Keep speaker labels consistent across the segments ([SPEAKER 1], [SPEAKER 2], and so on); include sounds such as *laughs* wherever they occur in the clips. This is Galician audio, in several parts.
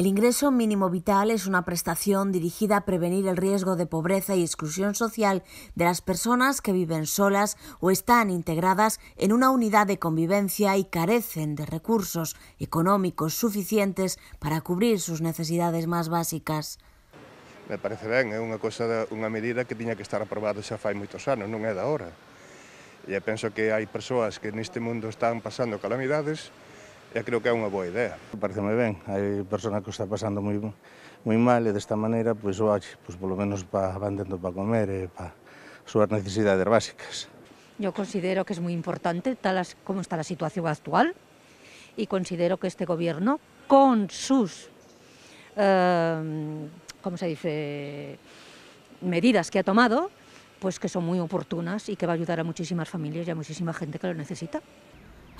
[SPEAKER 1] El ingreso mínimo vital es una prestación dirigida a prevenir el riesgo de pobreza y exclusión social de las personas que viven solas o están integradas en una unidad de convivencia y carecen de recursos económicos suficientes para cubrir sus necesidades más básicas.
[SPEAKER 2] Me parece ben, é unha cosa unha medida que tiña que estar aprobada xa fai moitos anos, non é da hora. E penso que hai persoas que neste mundo están pasando calamidades Yo creo que es una buena idea.
[SPEAKER 3] Me parece muy bien, hay personas que están pasando muy mal ...y e de esta manera, pues por lo menos van dentro para comer e para sus necesidades básicas.
[SPEAKER 4] Yo considero que es muy importante tal como está la situación actual y considero que este gobierno, con sus, eh, ¿cómo se dice?, medidas que ha tomado, pues que son muy oportunas y que va a ayudar a muchísimas familias y a muchísima gente
[SPEAKER 1] que lo necesita.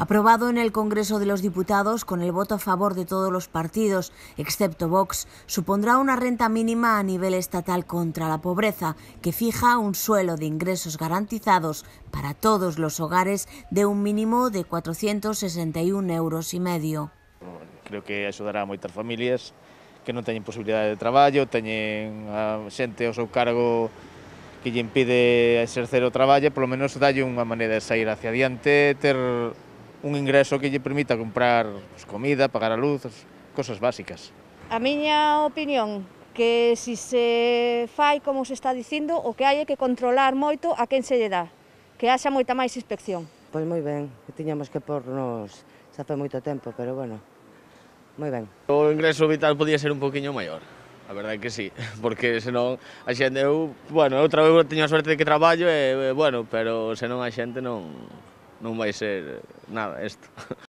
[SPEAKER 1] aprobado en el Congreso de los Diputados con el voto a favor de todos los partidos, excepto Vox, supondrá una renta mínima a nivel estatal contra la pobreza que fija un suelo de ingresos garantizados para todos los hogares de un mínimo de 461 euros y medio.
[SPEAKER 5] Creo que ayudará a moitas familias que non teñen posibilidade de traballo, teñen a xente ao seu cargo que lle impide exercer o traballo, polo menos dalle unha maneira de sair hacia adiante, ter un ingreso que lle permita comprar pues, comida, pagar a luz, cosas básicas.
[SPEAKER 6] A miña opinión que si se fai como se está dicindo, o que hai é que controlar moito a quen se lle dá, que haxa moita máis inspección.
[SPEAKER 7] Pois moi ben, que tiñamos que pornos xa foi moito tempo, pero bueno, moi ben. O ingreso vital podía ser un poquinho maior, a verdade que sí, *laughs* porque senón a xente, eu, bueno, outra vez teño a sorte de que traballo, e, bueno, pero senón a xente non, não vai ser nada isto.